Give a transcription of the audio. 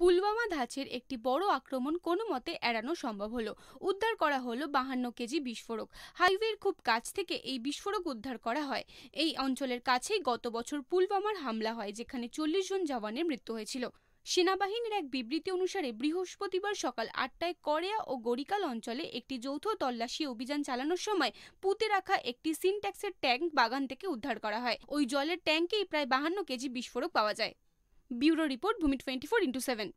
পুলওয়ামা ধাঁচের একটি বড় আক্রমণ কোনো মতে এড়ানো সম্ভব হলো উদ্ধার করা হলো বাহান্ন কেজি বিস্ফোরক হাইওয়ের খুব কাছ থেকে এই বিস্ফোরক উদ্ধার করা হয় এই অঞ্চলের কাছেই গত বছর পুলওয়ামার হামলা হয় যেখানে চল্লিশ জন জওয়ানের মৃত্যু হয়েছিল সেনাবাহিনীর এক বিবৃতি অনুসারে বৃহস্পতিবার সকাল আটটায় করেয়া ও গরিকাল অঞ্চলে একটি যৌথ তল্লাশি অভিযান চালানোর সময় পুঁতে রাখা একটি সিনট্যাক্সের ট্যাঙ্ক বাগান থেকে উদ্ধার করা হয় ওই জলের ট্যাঙ্কেই প্রায় বাহান্ন কেজি বিস্ফোরক পাওয়া যায় bureau report Bhumi twenty four into seven